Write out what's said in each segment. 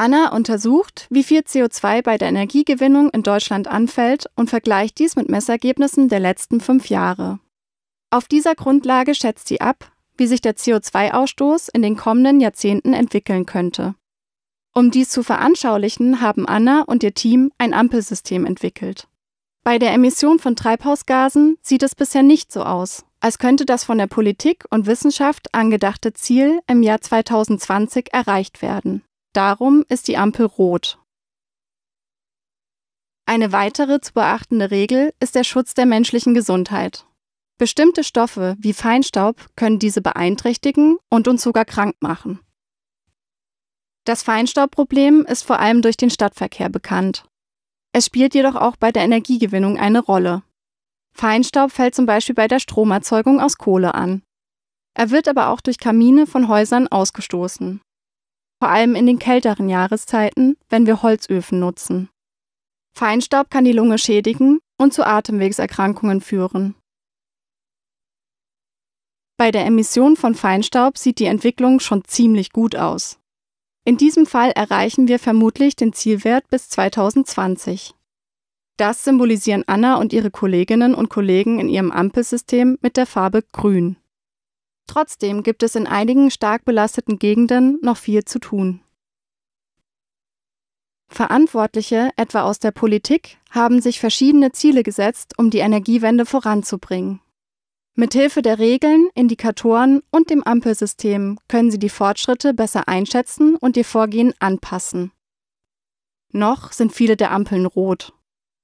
Anna untersucht, wie viel CO2 bei der Energiegewinnung in Deutschland anfällt und vergleicht dies mit Messergebnissen der letzten fünf Jahre. Auf dieser Grundlage schätzt sie ab, wie sich der CO2-Ausstoß in den kommenden Jahrzehnten entwickeln könnte. Um dies zu veranschaulichen, haben Anna und ihr Team ein Ampelsystem entwickelt. Bei der Emission von Treibhausgasen sieht es bisher nicht so aus, als könnte das von der Politik und Wissenschaft angedachte Ziel im Jahr 2020 erreicht werden. Darum ist die Ampel rot. Eine weitere zu beachtende Regel ist der Schutz der menschlichen Gesundheit. Bestimmte Stoffe wie Feinstaub können diese beeinträchtigen und uns sogar krank machen. Das Feinstaubproblem ist vor allem durch den Stadtverkehr bekannt. Es spielt jedoch auch bei der Energiegewinnung eine Rolle. Feinstaub fällt zum Beispiel bei der Stromerzeugung aus Kohle an. Er wird aber auch durch Kamine von Häusern ausgestoßen vor allem in den kälteren Jahreszeiten, wenn wir Holzöfen nutzen. Feinstaub kann die Lunge schädigen und zu Atemwegserkrankungen führen. Bei der Emission von Feinstaub sieht die Entwicklung schon ziemlich gut aus. In diesem Fall erreichen wir vermutlich den Zielwert bis 2020. Das symbolisieren Anna und ihre Kolleginnen und Kollegen in ihrem Ampelsystem mit der Farbe Grün. Trotzdem gibt es in einigen stark belasteten Gegenden noch viel zu tun. Verantwortliche, etwa aus der Politik, haben sich verschiedene Ziele gesetzt, um die Energiewende voranzubringen. Mithilfe der Regeln, Indikatoren und dem Ampelsystem können sie die Fortschritte besser einschätzen und ihr Vorgehen anpassen. Noch sind viele der Ampeln rot.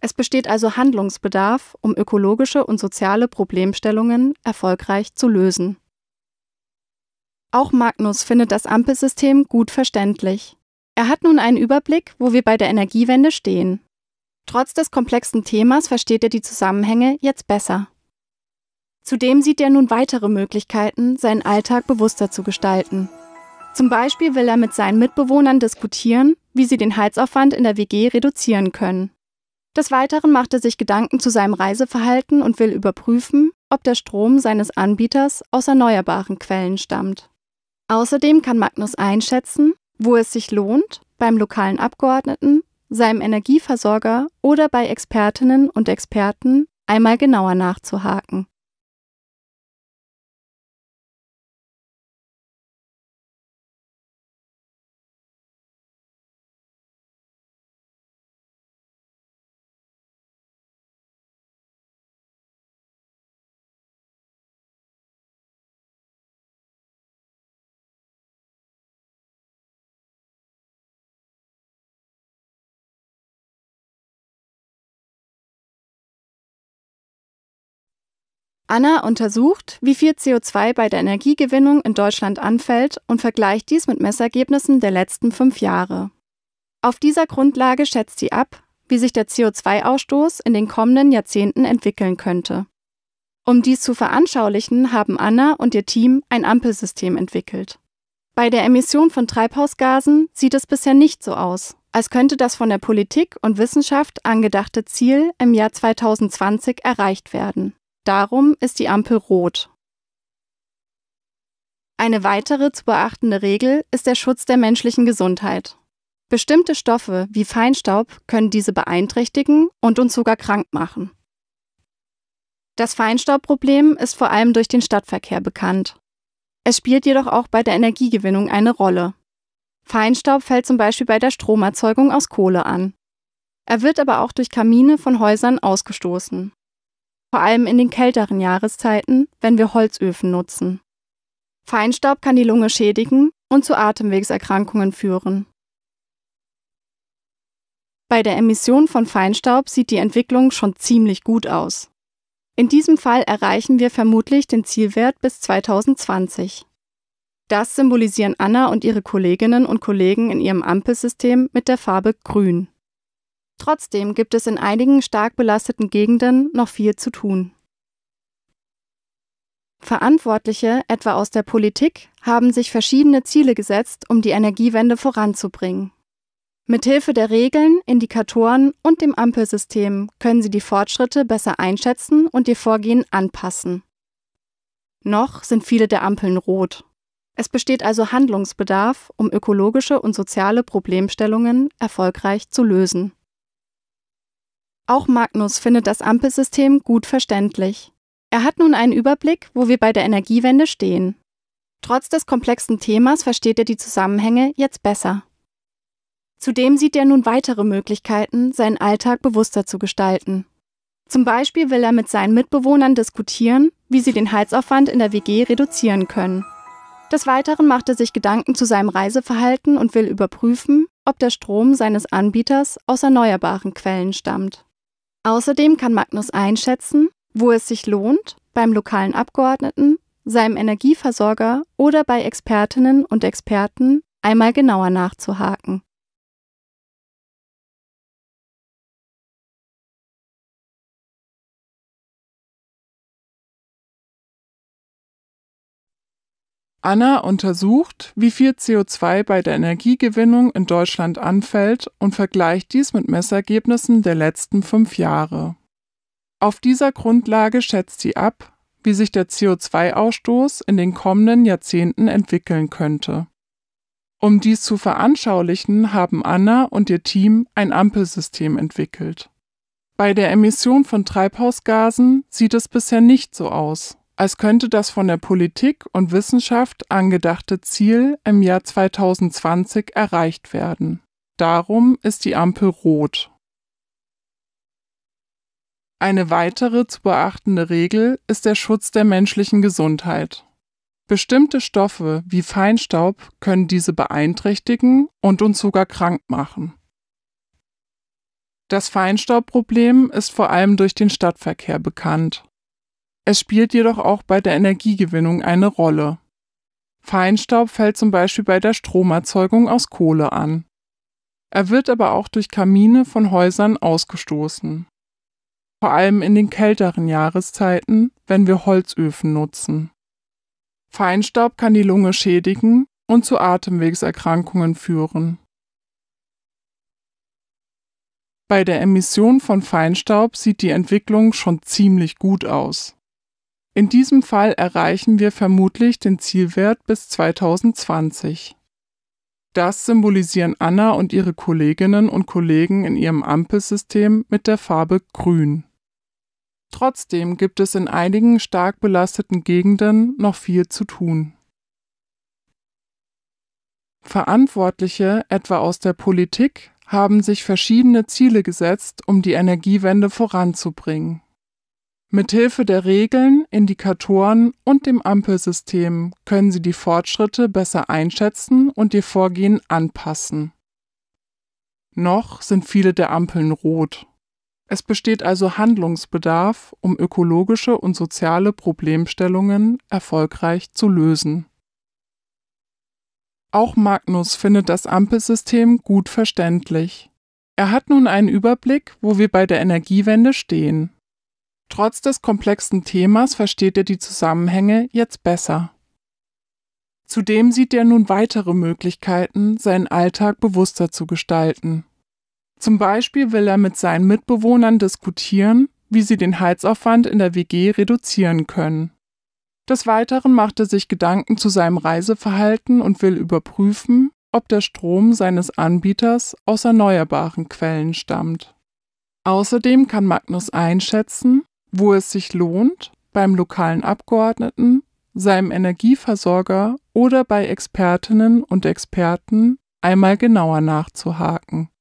Es besteht also Handlungsbedarf, um ökologische und soziale Problemstellungen erfolgreich zu lösen. Auch Magnus findet das Ampelsystem gut verständlich. Er hat nun einen Überblick, wo wir bei der Energiewende stehen. Trotz des komplexen Themas versteht er die Zusammenhänge jetzt besser. Zudem sieht er nun weitere Möglichkeiten, seinen Alltag bewusster zu gestalten. Zum Beispiel will er mit seinen Mitbewohnern diskutieren, wie sie den Heizaufwand in der WG reduzieren können. Des Weiteren macht er sich Gedanken zu seinem Reiseverhalten und will überprüfen, ob der Strom seines Anbieters aus erneuerbaren Quellen stammt. Außerdem kann Magnus einschätzen, wo es sich lohnt, beim lokalen Abgeordneten, seinem Energieversorger oder bei Expertinnen und Experten einmal genauer nachzuhaken. Anna untersucht, wie viel CO2 bei der Energiegewinnung in Deutschland anfällt und vergleicht dies mit Messergebnissen der letzten fünf Jahre. Auf dieser Grundlage schätzt sie ab, wie sich der CO2-Ausstoß in den kommenden Jahrzehnten entwickeln könnte. Um dies zu veranschaulichen, haben Anna und ihr Team ein Ampelsystem entwickelt. Bei der Emission von Treibhausgasen sieht es bisher nicht so aus, als könnte das von der Politik und Wissenschaft angedachte Ziel im Jahr 2020 erreicht werden. Darum ist die Ampel rot. Eine weitere zu beachtende Regel ist der Schutz der menschlichen Gesundheit. Bestimmte Stoffe wie Feinstaub können diese beeinträchtigen und uns sogar krank machen. Das Feinstaubproblem ist vor allem durch den Stadtverkehr bekannt. Es spielt jedoch auch bei der Energiegewinnung eine Rolle. Feinstaub fällt zum Beispiel bei der Stromerzeugung aus Kohle an. Er wird aber auch durch Kamine von Häusern ausgestoßen vor allem in den kälteren Jahreszeiten, wenn wir Holzöfen nutzen. Feinstaub kann die Lunge schädigen und zu Atemwegserkrankungen führen. Bei der Emission von Feinstaub sieht die Entwicklung schon ziemlich gut aus. In diesem Fall erreichen wir vermutlich den Zielwert bis 2020. Das symbolisieren Anna und ihre Kolleginnen und Kollegen in ihrem Ampelsystem mit der Farbe Grün. Trotzdem gibt es in einigen stark belasteten Gegenden noch viel zu tun. Verantwortliche, etwa aus der Politik, haben sich verschiedene Ziele gesetzt, um die Energiewende voranzubringen. Mithilfe der Regeln, Indikatoren und dem Ampelsystem können Sie die Fortschritte besser einschätzen und Ihr Vorgehen anpassen. Noch sind viele der Ampeln rot. Es besteht also Handlungsbedarf, um ökologische und soziale Problemstellungen erfolgreich zu lösen. Auch Magnus findet das Ampelsystem gut verständlich. Er hat nun einen Überblick, wo wir bei der Energiewende stehen. Trotz des komplexen Themas versteht er die Zusammenhänge jetzt besser. Zudem sieht er nun weitere Möglichkeiten, seinen Alltag bewusster zu gestalten. Zum Beispiel will er mit seinen Mitbewohnern diskutieren, wie sie den Heizaufwand in der WG reduzieren können. Des Weiteren macht er sich Gedanken zu seinem Reiseverhalten und will überprüfen, ob der Strom seines Anbieters aus erneuerbaren Quellen stammt. Außerdem kann Magnus einschätzen, wo es sich lohnt, beim lokalen Abgeordneten, seinem Energieversorger oder bei Expertinnen und Experten einmal genauer nachzuhaken. Anna untersucht, wie viel CO2 bei der Energiegewinnung in Deutschland anfällt und vergleicht dies mit Messergebnissen der letzten fünf Jahre. Auf dieser Grundlage schätzt sie ab, wie sich der CO2-Ausstoß in den kommenden Jahrzehnten entwickeln könnte. Um dies zu veranschaulichen, haben Anna und ihr Team ein Ampelsystem entwickelt. Bei der Emission von Treibhausgasen sieht es bisher nicht so aus als könnte das von der Politik und Wissenschaft angedachte Ziel im Jahr 2020 erreicht werden. Darum ist die Ampel rot. Eine weitere zu beachtende Regel ist der Schutz der menschlichen Gesundheit. Bestimmte Stoffe wie Feinstaub können diese beeinträchtigen und uns sogar krank machen. Das Feinstaubproblem ist vor allem durch den Stadtverkehr bekannt. Es spielt jedoch auch bei der Energiegewinnung eine Rolle. Feinstaub fällt zum Beispiel bei der Stromerzeugung aus Kohle an. Er wird aber auch durch Kamine von Häusern ausgestoßen. Vor allem in den kälteren Jahreszeiten, wenn wir Holzöfen nutzen. Feinstaub kann die Lunge schädigen und zu Atemwegserkrankungen führen. Bei der Emission von Feinstaub sieht die Entwicklung schon ziemlich gut aus. In diesem Fall erreichen wir vermutlich den Zielwert bis 2020. Das symbolisieren Anna und ihre Kolleginnen und Kollegen in ihrem Ampelsystem mit der Farbe Grün. Trotzdem gibt es in einigen stark belasteten Gegenden noch viel zu tun. Verantwortliche, etwa aus der Politik, haben sich verschiedene Ziele gesetzt, um die Energiewende voranzubringen. Mithilfe der Regeln, Indikatoren und dem Ampelsystem können Sie die Fortschritte besser einschätzen und Ihr Vorgehen anpassen. Noch sind viele der Ampeln rot. Es besteht also Handlungsbedarf, um ökologische und soziale Problemstellungen erfolgreich zu lösen. Auch Magnus findet das Ampelsystem gut verständlich. Er hat nun einen Überblick, wo wir bei der Energiewende stehen. Trotz des komplexen Themas versteht er die Zusammenhänge jetzt besser. Zudem sieht er nun weitere Möglichkeiten, seinen Alltag bewusster zu gestalten. Zum Beispiel will er mit seinen Mitbewohnern diskutieren, wie sie den Heizaufwand in der WG reduzieren können. Des Weiteren macht er sich Gedanken zu seinem Reiseverhalten und will überprüfen, ob der Strom seines Anbieters aus erneuerbaren Quellen stammt. Außerdem kann Magnus einschätzen, wo es sich lohnt, beim lokalen Abgeordneten, seinem Energieversorger oder bei Expertinnen und Experten einmal genauer nachzuhaken.